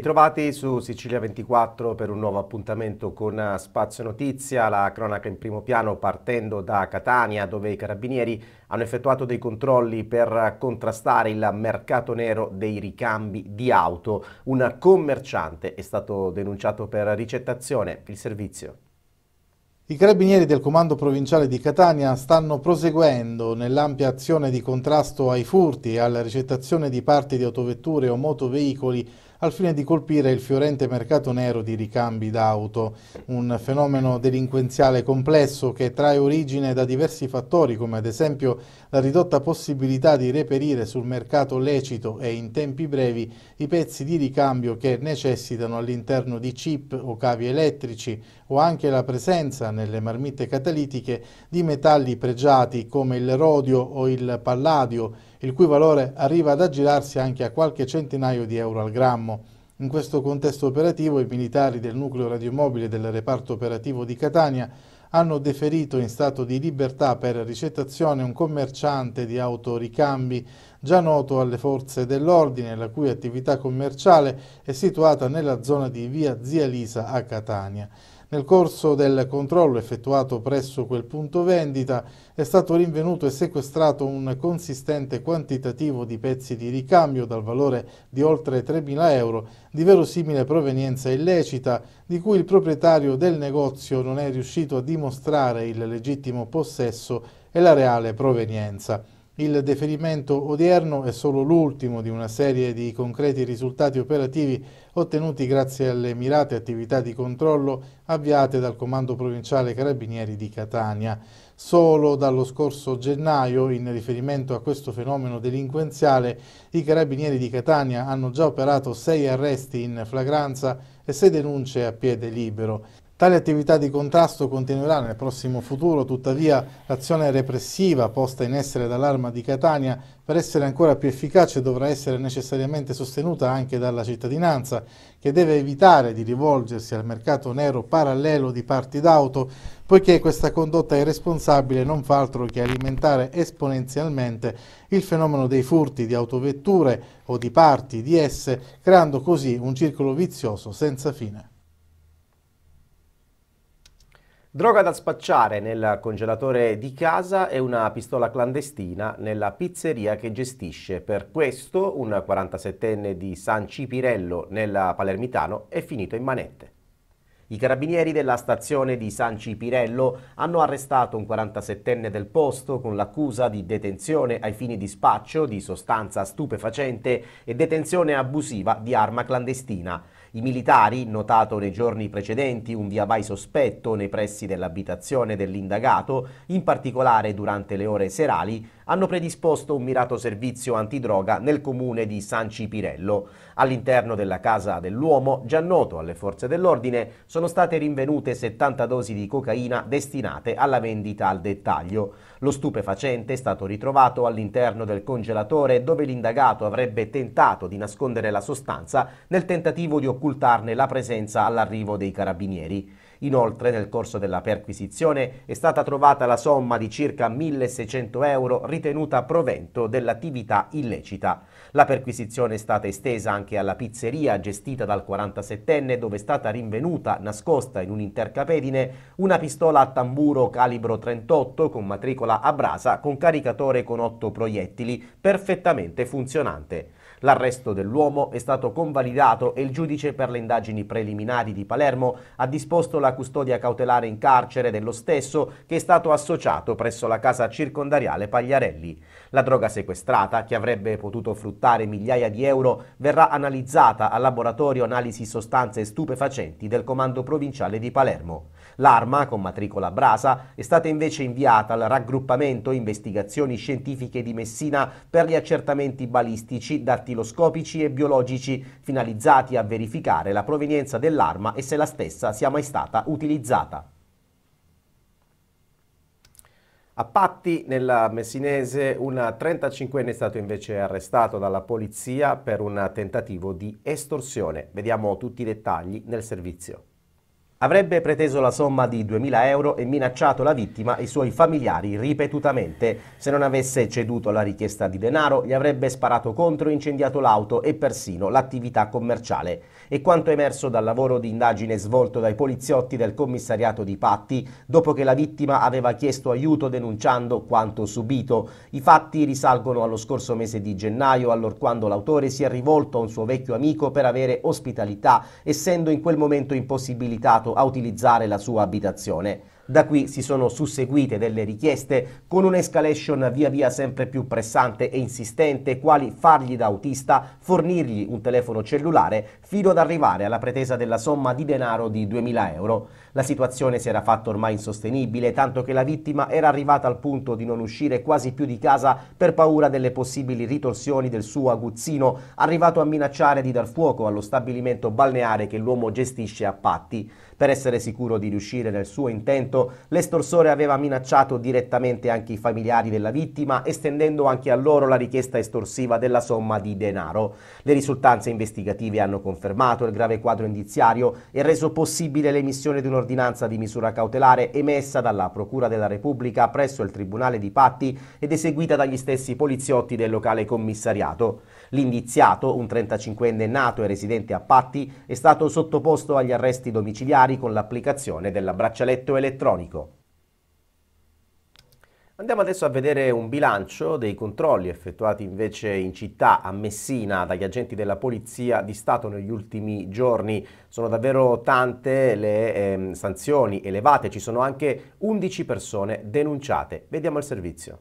ritrovati su Sicilia 24 per un nuovo appuntamento con eh, Spazio Notizia, la cronaca in primo piano partendo da Catania dove i carabinieri hanno effettuato dei controlli per eh, contrastare il mercato nero dei ricambi di auto. Un commerciante è stato denunciato per ricettazione. Il servizio. I carabinieri del comando provinciale di Catania stanno proseguendo nell'ampia azione di contrasto ai furti e alla ricettazione di parti di autovetture o motoveicoli al fine di colpire il fiorente mercato nero di ricambi d'auto, un fenomeno delinquenziale complesso che trae origine da diversi fattori come ad esempio la ridotta possibilità di reperire sul mercato lecito e in tempi brevi i pezzi di ricambio che necessitano all'interno di chip o cavi elettrici o anche la presenza nelle marmitte catalitiche di metalli pregiati come il rodio o il palladio il cui valore arriva ad aggirarsi anche a qualche centinaio di euro al grammo. In questo contesto operativo i militari del nucleo radiomobile del reparto operativo di Catania hanno deferito in stato di libertà per ricettazione un commerciante di autoricambi già noto alle forze dell'ordine, la cui attività commerciale è situata nella zona di via Zia Lisa a Catania. Nel corso del controllo effettuato presso quel punto vendita è stato rinvenuto e sequestrato un consistente quantitativo di pezzi di ricambio dal valore di oltre 3.000 euro di verosimile provenienza illecita di cui il proprietario del negozio non è riuscito a dimostrare il legittimo possesso e la reale provenienza. Il deferimento odierno è solo l'ultimo di una serie di concreti risultati operativi ottenuti grazie alle mirate attività di controllo avviate dal Comando Provinciale Carabinieri di Catania. Solo dallo scorso gennaio, in riferimento a questo fenomeno delinquenziale, i Carabinieri di Catania hanno già operato sei arresti in flagranza e sei denunce a piede libero. Tale attività di contrasto continuerà nel prossimo futuro, tuttavia l'azione repressiva posta in essere dall'arma di Catania per essere ancora più efficace dovrà essere necessariamente sostenuta anche dalla cittadinanza, che deve evitare di rivolgersi al mercato nero parallelo di parti d'auto, poiché questa condotta irresponsabile non fa altro che alimentare esponenzialmente il fenomeno dei furti di autovetture o di parti di esse, creando così un circolo vizioso senza fine. Droga da spacciare nel congelatore di casa e una pistola clandestina nella pizzeria che gestisce. Per questo un 47enne di San Cipirello nel Palermitano è finito in manette. I carabinieri della stazione di San Cipirello hanno arrestato un 47enne del posto con l'accusa di detenzione ai fini di spaccio di sostanza stupefacente e detenzione abusiva di arma clandestina. I militari, notato nei giorni precedenti un via vai sospetto nei pressi dell'abitazione dell'indagato, in particolare durante le ore serali, hanno predisposto un mirato servizio antidroga nel comune di San Cipirello. All'interno della casa dell'uomo, già noto alle forze dell'ordine, sono state rinvenute 70 dosi di cocaina destinate alla vendita al dettaglio. Lo stupefacente è stato ritrovato all'interno del congelatore dove l'indagato avrebbe tentato di nascondere la sostanza nel tentativo di opporre occultarne la presenza all'arrivo dei carabinieri. Inoltre, nel corso della perquisizione è stata trovata la somma di circa 1.600 euro ritenuta provento dell'attività illecita. La perquisizione è stata estesa anche alla pizzeria gestita dal 47enne, dove è stata rinvenuta, nascosta in un intercapedine, una pistola a tamburo calibro 38 con matricola a brasa con caricatore con 8 proiettili, perfettamente funzionante. L'arresto dell'uomo è stato convalidato e il giudice per le indagini preliminari di Palermo ha disposto la custodia cautelare in carcere dello stesso che è stato associato presso la casa circondariale Pagliarelli. La droga sequestrata, che avrebbe potuto fruttare migliaia di euro, verrà analizzata al laboratorio analisi sostanze stupefacenti del comando provinciale di Palermo. L'arma, con matricola Brasa, è stata invece inviata al raggruppamento Investigazioni Scientifiche di Messina per gli accertamenti balistici, dattiloscopici e biologici, finalizzati a verificare la provenienza dell'arma e se la stessa sia mai stata utilizzata. A Patti, nella Messinese, un 35enne è stato invece arrestato dalla polizia per un tentativo di estorsione. Vediamo tutti i dettagli nel servizio. Avrebbe preteso la somma di 2.000 euro e minacciato la vittima e i suoi familiari ripetutamente. Se non avesse ceduto alla richiesta di denaro, gli avrebbe sparato contro, incendiato l'auto e persino l'attività commerciale. E quanto emerso dal lavoro di indagine svolto dai poliziotti del commissariato di Patti, dopo che la vittima aveva chiesto aiuto denunciando quanto subito. I fatti risalgono allo scorso mese di gennaio, allorquando l'autore si è rivolto a un suo vecchio amico per avere ospitalità, essendo in quel momento impossibilitato obbligato a utilizzare la sua abitazione. Da qui si sono susseguite delle richieste con un'escalation via via sempre più pressante e insistente, quali fargli da autista, fornirgli un telefono cellulare, fino ad arrivare alla pretesa della somma di denaro di 2000 euro. La situazione si era fatta ormai insostenibile, tanto che la vittima era arrivata al punto di non uscire quasi più di casa per paura delle possibili ritorsioni del suo aguzzino, arrivato a minacciare di dar fuoco allo stabilimento balneare che l'uomo gestisce a patti. Per essere sicuro di riuscire nel suo intento, l'estorsore aveva minacciato direttamente anche i familiari della vittima, estendendo anche a loro la richiesta estorsiva della somma di denaro. Le risultanze investigative hanno confermato il grave quadro indiziario e reso possibile l'emissione di un'ordinanza di misura cautelare emessa dalla Procura della Repubblica presso il Tribunale di Patti ed eseguita dagli stessi poliziotti del locale commissariato. L'indiziato, un 35enne nato e residente a Patti, è stato sottoposto agli arresti domiciliari con l'applicazione del braccialetto elettronico. Andiamo adesso a vedere un bilancio dei controlli effettuati invece in città a Messina dagli agenti della Polizia di Stato negli ultimi giorni. Sono davvero tante le eh, sanzioni elevate, ci sono anche 11 persone denunciate. Vediamo il servizio.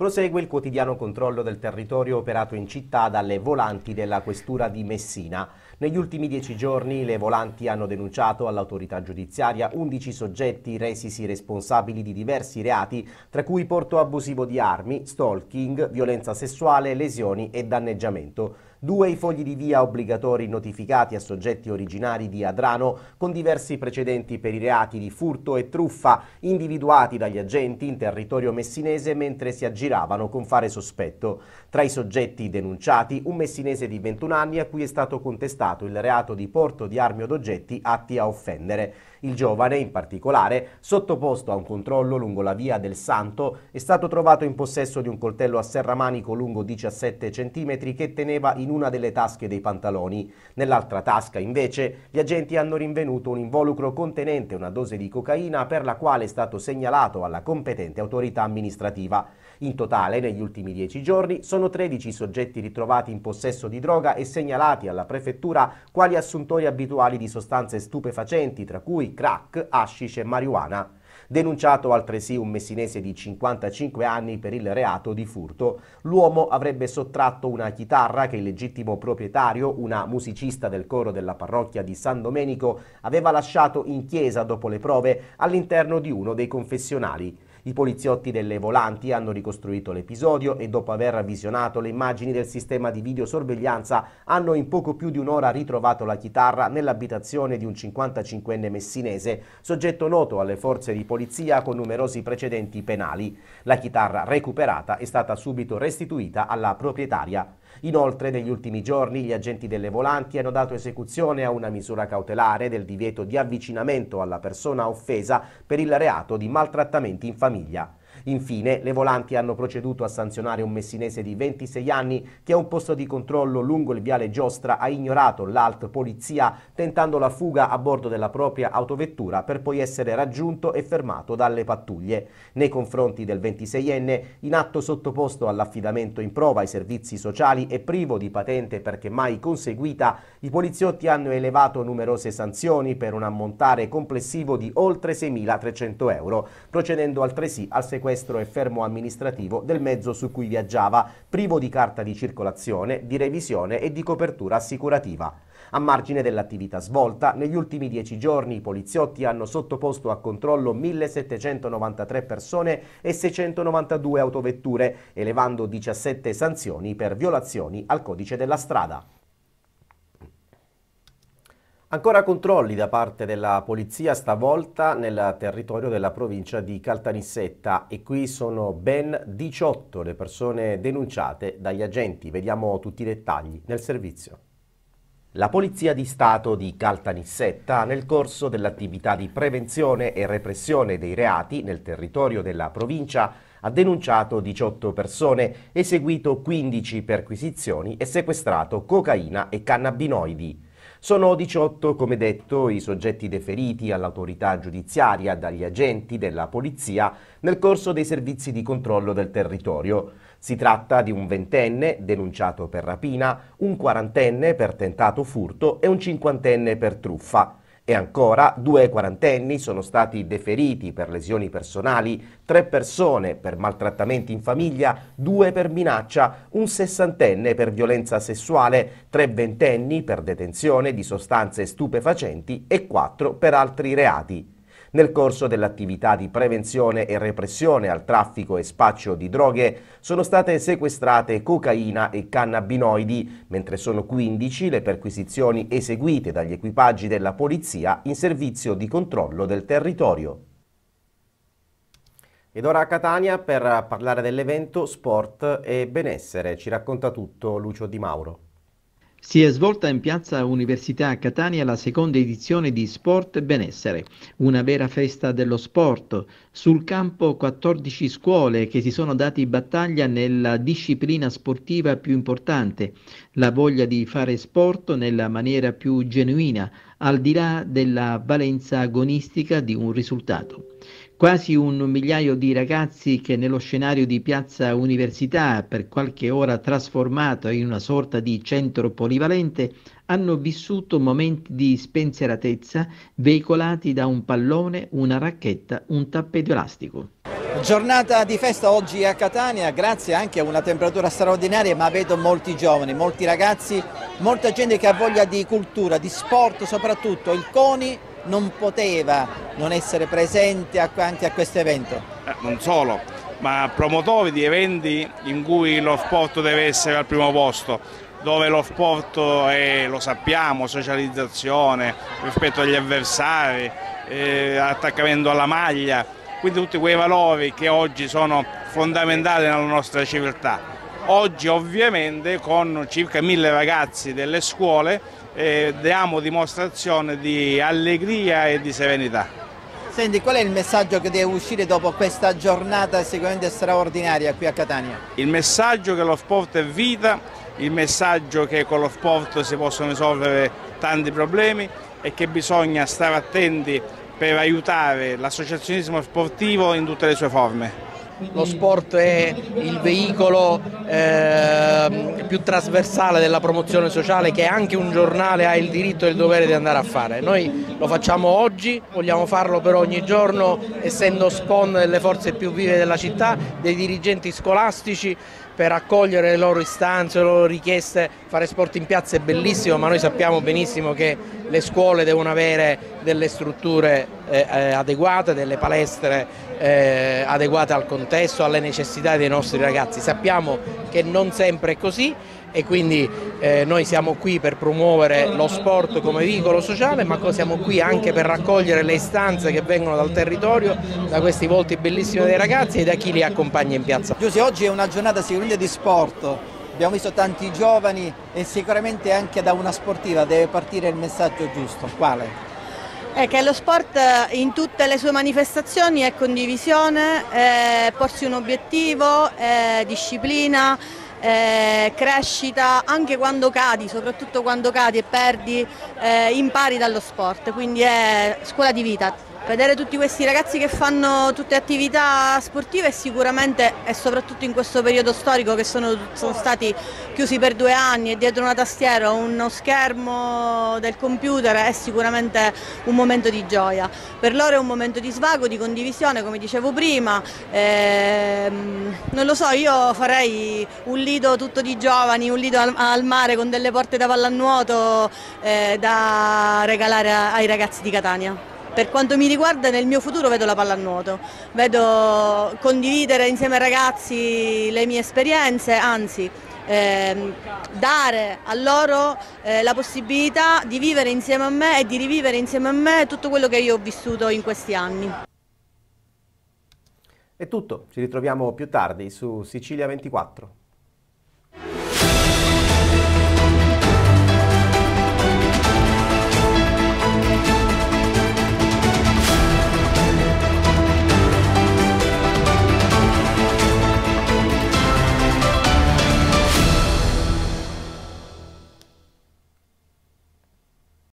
Prosegue il quotidiano controllo del territorio operato in città dalle volanti della questura di Messina. Negli ultimi dieci giorni le volanti hanno denunciato all'autorità giudiziaria 11 soggetti resisi responsabili di diversi reati, tra cui porto abusivo di armi, stalking, violenza sessuale, lesioni e danneggiamento due i fogli di via obbligatori notificati a soggetti originari di Adrano con diversi precedenti per i reati di furto e truffa individuati dagli agenti in territorio messinese mentre si aggiravano con fare sospetto. Tra i soggetti denunciati un messinese di 21 anni a cui è stato contestato il reato di porto di armi o d'oggetti atti a offendere. Il giovane, in particolare, sottoposto a un controllo lungo la via del Santo, è stato trovato in possesso di un coltello a serramanico lungo 17 cm che teneva in una delle tasche dei pantaloni. Nell'altra tasca, invece, gli agenti hanno rinvenuto un involucro contenente una dose di cocaina per la quale è stato segnalato alla competente autorità amministrativa. In totale, negli ultimi dieci giorni, sono 13 i soggetti ritrovati in possesso di droga e segnalati alla prefettura quali assuntori abituali di sostanze stupefacenti, tra cui crack, hashish e marijuana denunciato altresì un messinese di 55 anni per il reato di furto. L'uomo avrebbe sottratto una chitarra che il legittimo proprietario, una musicista del coro della parrocchia di San Domenico, aveva lasciato in chiesa dopo le prove all'interno di uno dei confessionali. I poliziotti delle volanti hanno ricostruito l'episodio e dopo aver visionato le immagini del sistema di videosorveglianza hanno in poco più di un'ora ritrovato la chitarra nell'abitazione di un 55enne messinese, soggetto noto alle forze di polizia con numerosi precedenti penali. La chitarra recuperata è stata subito restituita alla proprietaria Inoltre, negli ultimi giorni gli agenti delle volanti hanno dato esecuzione a una misura cautelare del divieto di avvicinamento alla persona offesa per il reato di maltrattamenti in famiglia. Infine, le volanti hanno proceduto a sanzionare un messinese di 26 anni che a un posto di controllo lungo il viale Giostra ha ignorato l'alt polizia tentando la fuga a bordo della propria autovettura per poi essere raggiunto e fermato dalle pattuglie. Nei confronti del 26enne, in atto sottoposto all'affidamento in prova ai servizi sociali e privo di patente perché mai conseguita, i poliziotti hanno elevato numerose sanzioni per un ammontare complessivo di oltre 6.300 euro, procedendo altresì al sequestro sequestro e fermo amministrativo del mezzo su cui viaggiava, privo di carta di circolazione, di revisione e di copertura assicurativa. A margine dell'attività svolta, negli ultimi dieci giorni i poliziotti hanno sottoposto a controllo 1.793 persone e 692 autovetture, elevando 17 sanzioni per violazioni al codice della strada. Ancora controlli da parte della polizia stavolta nel territorio della provincia di Caltanissetta e qui sono ben 18 le persone denunciate dagli agenti. Vediamo tutti i dettagli nel servizio. La Polizia di Stato di Caltanissetta, nel corso dell'attività di prevenzione e repressione dei reati nel territorio della provincia, ha denunciato 18 persone, eseguito 15 perquisizioni e sequestrato cocaina e cannabinoidi. Sono 18, come detto, i soggetti deferiti all'autorità giudiziaria dagli agenti della polizia nel corso dei servizi di controllo del territorio. Si tratta di un ventenne denunciato per rapina, un quarantenne per tentato furto e un cinquantenne per truffa. E ancora, due quarantenni sono stati deferiti per lesioni personali, tre persone per maltrattamenti in famiglia, due per minaccia, un sessantenne per violenza sessuale, tre ventenni per detenzione di sostanze stupefacenti e quattro per altri reati. Nel corso dell'attività di prevenzione e repressione al traffico e spaccio di droghe sono state sequestrate cocaina e cannabinoidi, mentre sono 15 le perquisizioni eseguite dagli equipaggi della polizia in servizio di controllo del territorio. Ed ora a Catania per parlare dell'evento Sport e Benessere. Ci racconta tutto Lucio Di Mauro. Si è svolta in piazza Università a Catania la seconda edizione di Sport e Benessere, una vera festa dello sport. Sul campo 14 scuole che si sono dati battaglia nella disciplina sportiva più importante, la voglia di fare sport nella maniera più genuina, al di là della valenza agonistica di un risultato quasi un migliaio di ragazzi che nello scenario di Piazza Università, per qualche ora trasformato in una sorta di centro polivalente, hanno vissuto momenti di spensieratezza veicolati da un pallone, una racchetta, un tappeto elastico. Giornata di festa oggi a Catania, grazie anche a una temperatura straordinaria, ma vedo molti giovani, molti ragazzi, molta gente che ha voglia di cultura, di sport soprattutto. Il CONI non poteva non essere presente anche a questo evento. Eh, non solo, ma promotore di eventi in cui lo sport deve essere al primo posto, dove lo sport è, lo sappiamo, socializzazione, rispetto agli avversari, eh, attaccamento alla maglia, quindi tutti quei valori che oggi sono fondamentali nella nostra civiltà. Oggi ovviamente con circa mille ragazzi delle scuole eh, diamo dimostrazione di allegria e di serenità. Senti, qual è il messaggio che deve uscire dopo questa giornata sicuramente straordinaria qui a Catania? Il messaggio che lo sport è vita, il messaggio che con lo sport si possono risolvere tanti problemi e che bisogna stare attenti per aiutare l'associazionismo sportivo in tutte le sue forme lo sport è il veicolo eh, più trasversale della promozione sociale che anche un giornale ha il diritto e il dovere di andare a fare. Noi lo facciamo oggi, vogliamo farlo per ogni giorno essendo spawn delle forze più vive della città, dei dirigenti scolastici, per accogliere le loro istanze, le loro richieste, fare sport in piazza è bellissimo, ma noi sappiamo benissimo che le scuole devono avere delle strutture eh, eh adeguate, delle palestre eh, adeguate al contesto, alle necessità dei nostri ragazzi. Sappiamo che non sempre è così e quindi eh, noi siamo qui per promuovere lo sport come veicolo sociale ma siamo qui anche per raccogliere le istanze che vengono dal territorio, da questi volti bellissimi dei ragazzi e da chi li accompagna in piazza. Giuse, oggi è una giornata sicuramente di sport, abbiamo visto tanti giovani e sicuramente anche da una sportiva deve partire il messaggio giusto, quale? È eh, che lo sport eh, in tutte le sue manifestazioni è condivisione, è eh, porsi un obiettivo, è disciplina, eh, crescita anche quando cadi, soprattutto quando cadi e perdi, eh, impari dallo sport, quindi è scuola di vita. Vedere tutti questi ragazzi che fanno tutte attività sportive sicuramente e soprattutto in questo periodo storico che sono, sono stati chiusi per due anni e dietro una tastiera, o uno schermo del computer è sicuramente un momento di gioia. Per loro è un momento di svago, di condivisione come dicevo prima. Ehm, non lo so, io farei un lido tutto di giovani, un lido al, al mare con delle porte da pallanuoto eh, da regalare ai ragazzi di Catania. Per quanto mi riguarda nel mio futuro vedo la pallanuoto, vedo condividere insieme ai ragazzi le mie esperienze, anzi Ehm, dare a loro eh, la possibilità di vivere insieme a me e di rivivere insieme a me tutto quello che io ho vissuto in questi anni. È tutto, ci ritroviamo più tardi su Sicilia 24.